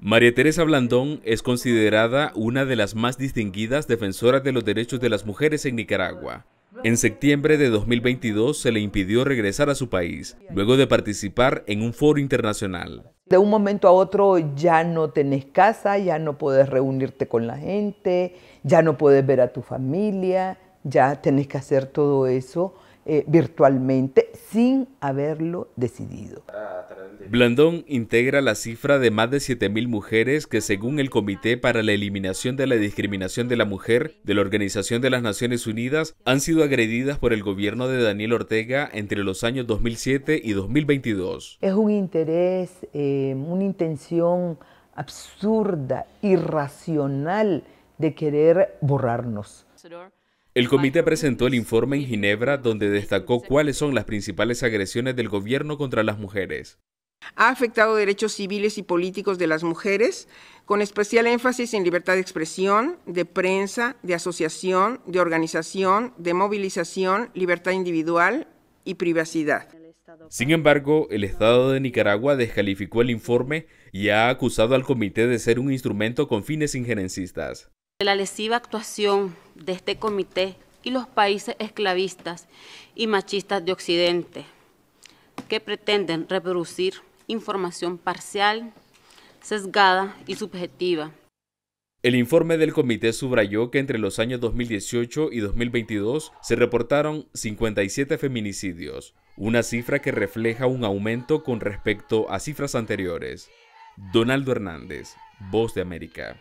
María Teresa Blandón es considerada una de las más distinguidas defensoras de los derechos de las mujeres en Nicaragua. En septiembre de 2022 se le impidió regresar a su país, luego de participar en un foro internacional. De un momento a otro ya no tenés casa, ya no puedes reunirte con la gente, ya no puedes ver a tu familia, ya tenés que hacer todo eso eh, virtualmente sin haberlo decidido. Blandón integra la cifra de más de 7.000 mujeres que según el Comité para la Eliminación de la Discriminación de la Mujer de la Organización de las Naciones Unidas han sido agredidas por el gobierno de Daniel Ortega entre los años 2007 y 2022. Es un interés, eh, una intención absurda, irracional de querer borrarnos. El comité presentó el informe en Ginebra donde destacó cuáles son las principales agresiones del gobierno contra las mujeres. Ha afectado derechos civiles y políticos de las mujeres, con especial énfasis en libertad de expresión, de prensa, de asociación, de organización, de movilización, libertad individual y privacidad. Sin embargo, el Estado de Nicaragua descalificó el informe y ha acusado al comité de ser un instrumento con fines injerencistas la lesiva actuación de este comité y los países esclavistas y machistas de Occidente, que pretenden reproducir información parcial, sesgada y subjetiva. El informe del comité subrayó que entre los años 2018 y 2022 se reportaron 57 feminicidios, una cifra que refleja un aumento con respecto a cifras anteriores. Donaldo Hernández, Voz de América.